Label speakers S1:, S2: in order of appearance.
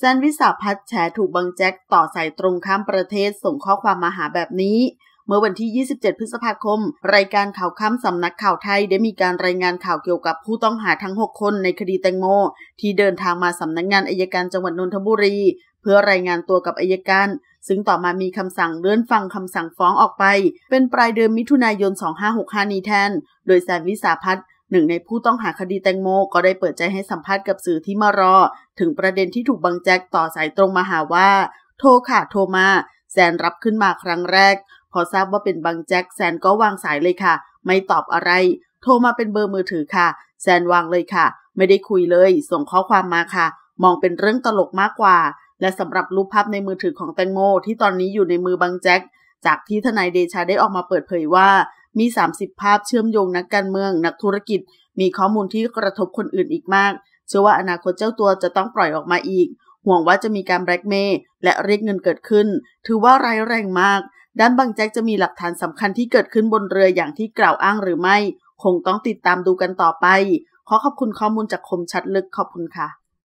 S1: แซนวิสาพัฒแฉถูกบังแจ็คต่อสายตรงข้ามประเทศส่งข้อความมาหาแบบนี้ เมื่อวันที่ 27 พฤษภาคม รายการข่าวค้ำสำนักข่าวไทยได้มีการรายงานข่าวเกี่ยวกับผู้ต้องหาทั้ง 6 คนในคดีแตงโม ที่เดินทางมาสำนักงงานอายการจังหวัดนนทบุรี เพื่อรายงานตัวกับอายการ ซึ่งต่อมามีคำสั่งเลื่อนฟังคำสั่งฟ้องออกไป เป็นปลายเดือนมิถุนายน 2565 นี้แทนโดยแซนวิสาพัฒน์หนึ่งในผู้ต้องหาคดีแตงโม ก็ได้เปิดใจให้สัมภาษณ์กับสื่อที่มารอถึงประเด็นที่ถูกบังแจ็คต่อสายตรงมาหาว่า โทรค่ะโทรมาแซนรับขึ้นมาครั้งแรก พอทราบว่าเป็นบังแจ็คแซนก็วางสายเลยค่ะ ไม่ตอบอะไร โทรมาเป็นเบอร์มือถือค่ะ แซนวางเลยค่ะ ไม่ได้คุยเลยส่งข้อความมาค่ะ มองเป็นเรื่องตลกมากกว่า และสำหรับรูปภาพในมือถือของแตงโมที่ตอนนี้อยู่ในมือบังแจ็คจากที่ทนายเดชาได้ออกมาเปิดเผยว่ามี 30 ภาพเชื่อมโยงนักการเมือง นักธุรกิจ มีข้อมูลที่กระทบคนอื่นอีกมาก เชื่อว่าอนาคตเจ้าตัวจะต้องปล่อยออกมาอีก ห่วงว่าจะมีการแบล็กเมย์และเรียกเงินเกิดขึ้น ถือว่าร้ายแรงมาก ด้านบางแจ็คจะมีหลักฐานสำคัญที่เกิดขึ้นบนเรืออย่างที่กล่าวอ้างหรือไม่ คงต้องติดตามดูกันต่อไปขอขอบคุณข้อมูลจากคมชัดลึกขอบคุณค่ะ